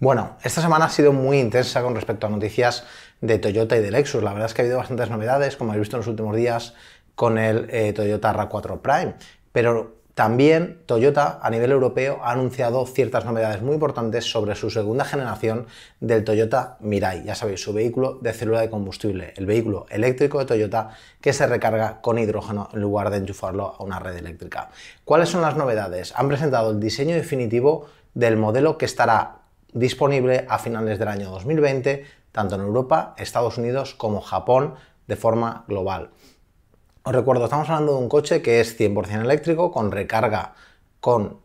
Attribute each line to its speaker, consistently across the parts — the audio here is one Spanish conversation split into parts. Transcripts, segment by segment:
Speaker 1: Bueno, esta semana ha sido muy intensa con respecto a noticias de Toyota y de Lexus. La verdad es que ha habido bastantes novedades, como habéis visto en los últimos días con el eh, Toyota RA4 Prime. Pero también Toyota a nivel europeo ha anunciado ciertas novedades muy importantes sobre su segunda generación del Toyota Mirai, ya sabéis, su vehículo de célula de combustible, el vehículo eléctrico de Toyota que se recarga con hidrógeno en lugar de enchufarlo a una red eléctrica. ¿Cuáles son las novedades? Han presentado el diseño definitivo del modelo que estará disponible a finales del año 2020, tanto en Europa, Estados Unidos como Japón, de forma global. Os recuerdo, estamos hablando de un coche que es 100% eléctrico, con recarga con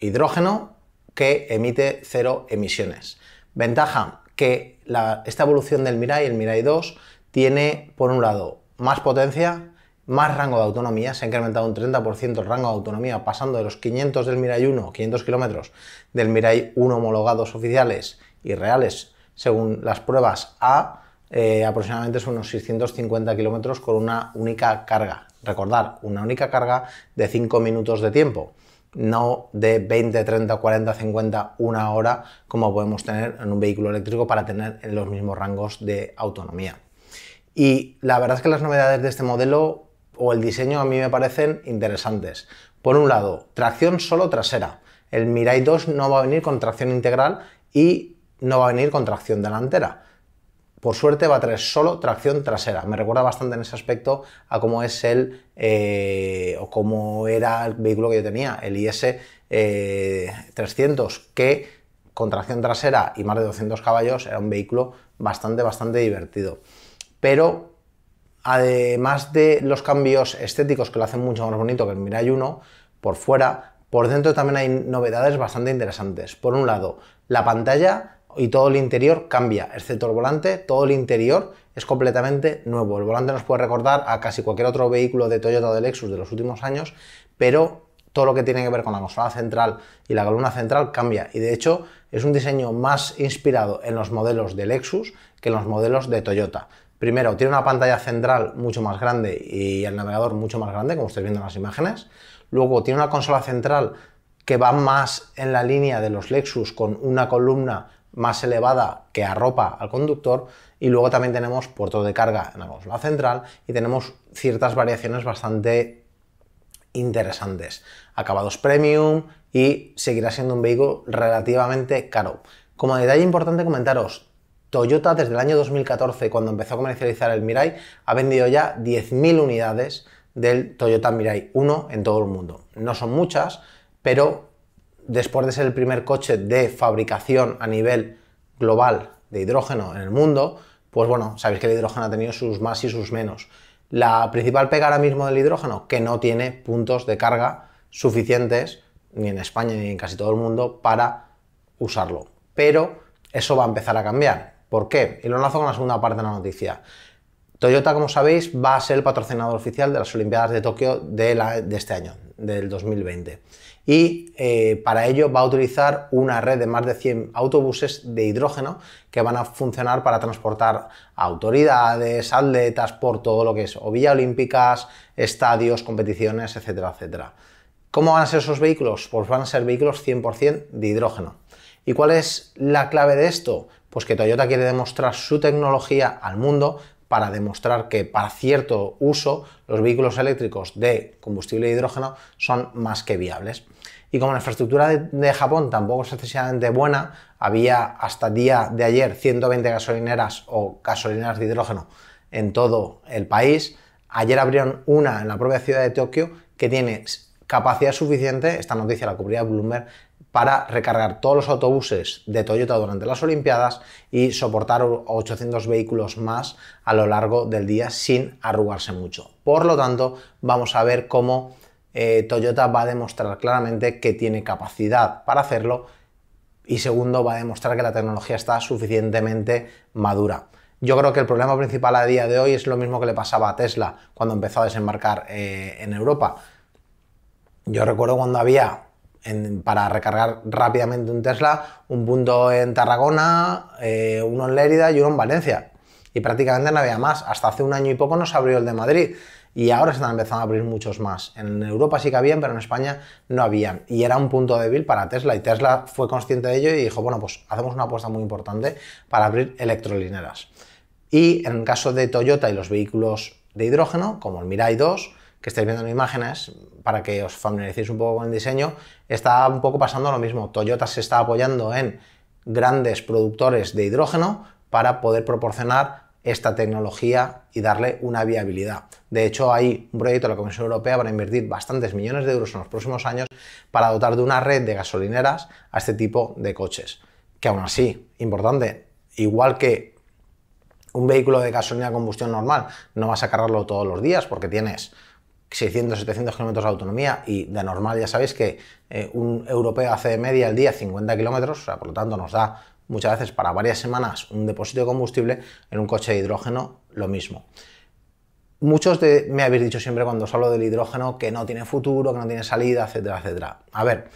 Speaker 1: hidrógeno, que emite cero emisiones. Ventaja, que esta evolución del Mirai, el Mirai 2, tiene, por un lado, más potencia, más rango de autonomía, se ha incrementado un 30% el rango de autonomía, pasando de los 500 del Mirai 1, 500 kilómetros del Mirai 1 homologados oficiales y reales según las pruebas, a eh, aproximadamente son unos 650 kilómetros con una única carga. Recordar, una única carga de 5 minutos de tiempo, no de 20, 30, 40, 50, una hora como podemos tener en un vehículo eléctrico para tener los mismos rangos de autonomía. Y la verdad es que las novedades de este modelo o el diseño a mí me parecen interesantes. Por un lado, tracción solo trasera. El Mirai 2 no va a venir con tracción integral y no va a venir con tracción delantera. Por suerte va a traer solo tracción trasera. Me recuerda bastante en ese aspecto a cómo es el eh, o cómo era el vehículo que yo tenía, el IS 300, eh, que con tracción trasera y más de 200 caballos era un vehículo bastante, bastante divertido. Pero además de los cambios estéticos que lo hacen mucho más bonito que el Mirai 1, por fuera, por dentro también hay novedades bastante interesantes. Por un lado, la pantalla y todo el interior cambia, excepto el volante, todo el interior es completamente nuevo. El volante nos puede recordar a casi cualquier otro vehículo de Toyota o de Lexus de los últimos años, pero todo lo que tiene que ver con la consola central y la columna central cambia y de hecho es un diseño más inspirado en los modelos de Lexus que en los modelos de Toyota. Primero, tiene una pantalla central mucho más grande y el navegador mucho más grande, como estáis viendo en las imágenes. Luego, tiene una consola central que va más en la línea de los Lexus con una columna más elevada que arropa al conductor y luego también tenemos puerto de carga en la consola central y tenemos ciertas variaciones bastante interesantes. Acabados premium y seguirá siendo un vehículo relativamente caro. Como detalle importante comentaros, Toyota desde el año 2014, cuando empezó a comercializar el Mirai, ha vendido ya 10.000 unidades del Toyota Mirai 1 en todo el mundo. No son muchas, pero después de ser el primer coche de fabricación a nivel global de hidrógeno en el mundo, pues bueno, sabéis que el hidrógeno ha tenido sus más y sus menos. La principal pega ahora mismo del hidrógeno, que no tiene puntos de carga suficientes, ni en España ni en casi todo el mundo, para usarlo. Pero eso va a empezar a cambiar. ¿Por qué? Y lo enlazo con la segunda parte de la noticia. Toyota, como sabéis, va a ser el patrocinador oficial de las Olimpiadas de Tokio de, este año, del 2020. Y eh, para ello va a utilizar una red de más de 100 autobuses de hidrógeno que van a funcionar para transportar a autoridades, atletas, por todo lo que es o Villa Olímpicas, estadios, competiciones, etcétera, etcétera. ¿Cómo van a ser esos vehículos? Pues van a ser vehículos 100% de hidrógeno. ¿Y cuál es la clave de esto? pues que Toyota quiere demostrar su tecnología al mundo para demostrar que para cierto uso los vehículos eléctricos de combustible de hidrógeno son más que viables. Y como la infraestructura de, Japón tampoco es excesivamente buena, había hasta día de ayer 120 gasolineras o gasolineras de hidrógeno en todo el país. Ayer abrieron una en la propia ciudad de Tokio que tiene capacidad suficiente, esta noticia la cubría Bloomberg, para recargar todos los autobuses de Toyota durante las Olimpiadas y soportar 800 vehículos más a lo largo del día sin arrugarse mucho. Por lo tanto, vamos a ver cómo eh, Toyota va a demostrar claramente que tiene capacidad para hacerlo y segundo, va a demostrar que la tecnología está suficientemente madura. Yo creo que el problema principal a día de hoy es lo mismo que le pasaba a Tesla cuando empezó a desembarcar eh, en Europa. Yo recuerdo cuando había para recargar rápidamente un Tesla, un punto en Tarragona, eh, uno en Lérida y uno en Valencia. Y prácticamente no había más. Hasta hace un año y poco no se abrió el de Madrid. Y ahora se están empezando a abrir muchos más. En Europa sí que habían, pero en España no habían. Y era un punto débil para Tesla. Y Tesla fue consciente de ello y dijo, bueno, pues hacemos una apuesta muy importante para abrir electrolineras. Y en el caso de Toyota y los vehículos de hidrógeno, como el Mirai 2, que estáis viendo en imágenes, para que os familiaricéis un poco con el diseño, está un poco pasando lo mismo. Toyota se está apoyando en grandes productores de hidrógeno para poder proporcionar esta tecnología y darle una viabilidad. De hecho, hay un proyecto de la Comisión Europea para invertir bastantes millones de euros en los próximos años para dotar de una red de gasolineras a este tipo de coches. Que aún así, importante, igual que un vehículo de gasolina a combustión normal, no vas a cargarlo todos los días porque tienes 600, 700 kilómetros de autonomía y de normal ya sabéis que eh, un europeo hace de media al día 50 kilómetros, por lo tanto nos da muchas veces para varias semanas un depósito de combustible, en un coche de hidrógeno lo mismo. Muchos de, me habéis dicho siempre cuando os hablo del hidrógeno que no tiene futuro, que no tiene salida, etcétera, etcétera. A ver,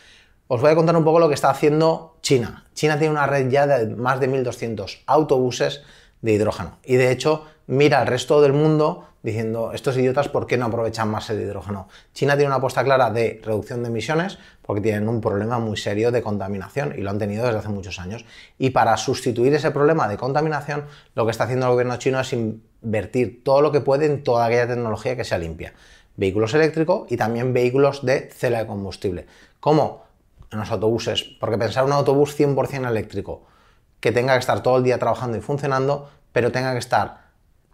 Speaker 1: os voy a contar un poco lo que está haciendo China. China tiene una red ya de más de 1.200 autobuses de hidrógeno. Y de hecho, mira al resto del mundo diciendo, estos idiotas, ¿por qué no aprovechan más el hidrógeno? China tiene una apuesta clara de reducción de emisiones porque tienen un problema muy serio de contaminación y lo han tenido desde hace muchos años. Y para sustituir ese problema de contaminación, lo que está haciendo el gobierno chino es invertir todo lo que puede en toda aquella tecnología que sea limpia. Vehículos eléctricos y también vehículos de cela de combustible. Como en los autobuses, porque pensar un autobús 100% eléctrico que tenga que estar todo el día trabajando y funcionando, pero tenga que estar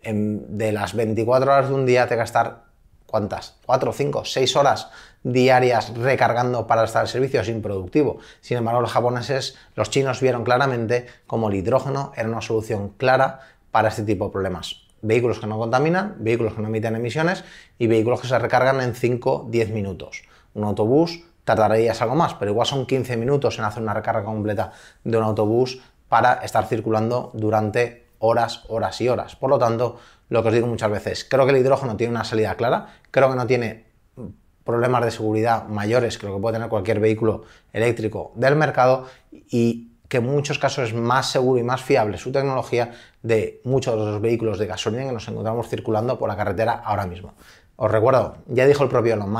Speaker 1: de las 24 horas de un día, tenga que estar ¿cuántas? 4, 5, 6 horas diarias recargando para estar en servicio es improductivo. Sin embargo, los japoneses, los chinos vieron claramente como el hidrógeno era una solución clara para este tipo de problemas. Vehículos que no contaminan, vehículos que no emiten emisiones y vehículos que se recargan en 5, 10 minutos. Un autobús tardaría algo más, pero igual son 15 minutos en hacer una recarga completa de un autobús para estar circulando durante horas, horas y horas. Por lo tanto, lo que os digo muchas veces, creo que el hidrógeno tiene una salida clara, creo que no tiene mm, problemas de seguridad mayores que lo que puede tener cualquier vehículo eléctrico del mercado y que en muchos casos es más seguro y más fiable su tecnología de muchos de los vehículos de gasolina que nos encontramos circulando por la carretera ahora mismo. Os recuerdo, ya dijo el propio Elon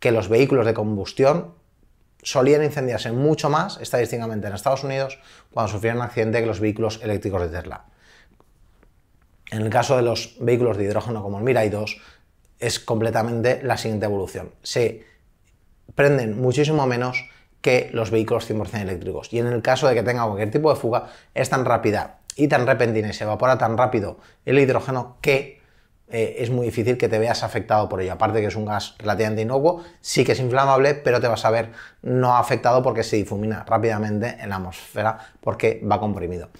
Speaker 1: que los vehículos de combustión solían incendiarse mucho más estadísticamente en Estados Unidos cuando sufrieron un accidente que los vehículos eléctricos de Tesla. En el caso de los vehículos de hidrógeno como el Mirai 2, es completamente la siguiente evolución. Se prenden muchísimo menos que los vehículos 100% eléctricos. Y en el caso de que tenga cualquier tipo de fuga, es tan rápida y tan repentina y se evapora tan rápido el hidrógeno que eh, es muy difícil que te veas afectado por ello. Aparte que es un gas relativamente inocuo, sí que es inflamable, pero te vas a ver no afectado porque se difumina rápidamente en la atmósfera porque va comprimido.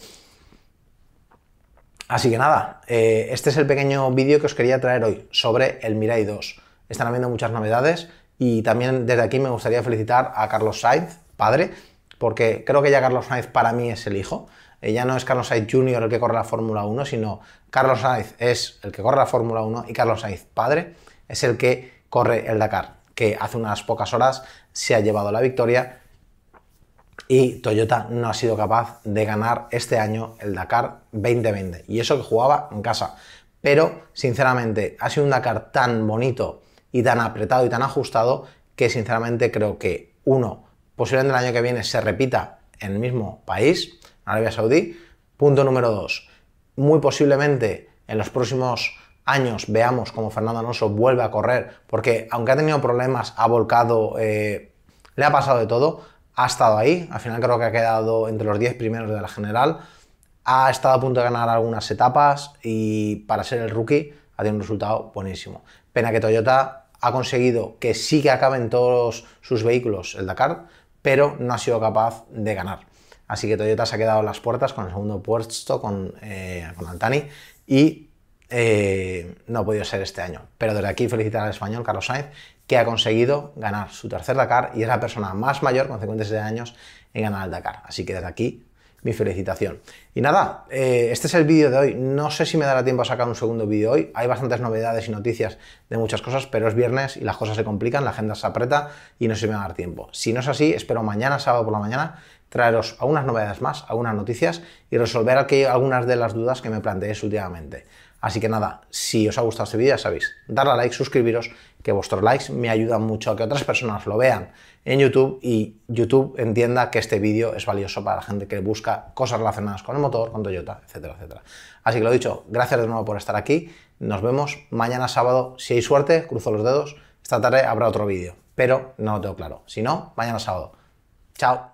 Speaker 1: Así que nada, eh, este es el pequeño vídeo que os quería traer hoy sobre el Mirai 2. Están habiendo muchas novedades y también desde aquí me gustaría felicitar a Carlos Sainz, padre, porque creo que ya Carlos Sainz para mí es el hijo. Eh, ya no es Carlos Sainz Jr. el que corre la Fórmula 1, sino Carlos Sainz es el que corre la Fórmula 1 y Carlos Sainz padre es el que corre el Dakar, que hace unas pocas horas se ha llevado la victoria y Toyota no ha sido capaz de ganar este año el Dakar 2020. Y eso que jugaba en casa. Pero, sinceramente, ha sido un Dakar tan bonito y tan apretado y tan ajustado que, sinceramente, creo que, uno, posiblemente el año que viene se repita en el mismo país Arabia Saudí. Punto número dos, muy posiblemente en los próximos años veamos cómo Fernando Alonso vuelve a correr, porque aunque ha tenido problemas, ha volcado, eh, le ha pasado de todo, ha estado ahí, al final creo que ha quedado entre los 10 primeros de la general, ha estado a punto de ganar algunas etapas y para ser el rookie ha tenido un resultado buenísimo. Pena que Toyota ha conseguido que sí que acaben todos sus vehículos el Dakar, pero no ha sido capaz de ganar. Así que Toyota se ha quedado en las puertas con el segundo puesto, con, eh, y eh, no ha podido ser este año. Pero desde aquí felicitar al español Carlos Sainz, que ha conseguido ganar su tercer Dakar y es la persona más mayor, con 56 años, en ganar el Dakar. Así que desde aquí mi felicitación. Y nada, eh, este es el vídeo de hoy. No sé si me dará tiempo a sacar un segundo vídeo hoy. Hay bastantes novedades y noticias de muchas cosas, pero es viernes y las cosas se complican, la agenda se aprieta y no se me va a dar tiempo. Si no es así, espero mañana, sábado por la mañana, traeros algunas novedades más, algunas noticias y resolver aquí algunas de las dudas que me planteéis últimamente. Así que nada, si os ha gustado este vídeo, ya sabéis, darle a like, suscribiros que vuestros likes me ayudan mucho a que otras personas lo vean en YouTube y YouTube entienda que este vídeo es valioso para la gente que busca cosas relacionadas con el motor, con Toyota, etcétera, etcétera. Así que lo dicho, gracias de nuevo por estar aquí. Nos vemos mañana sábado. Si hay suerte, cruzo los dedos. Esta tarde habrá otro vídeo, pero no lo tengo claro. Si no, mañana sábado. Chao.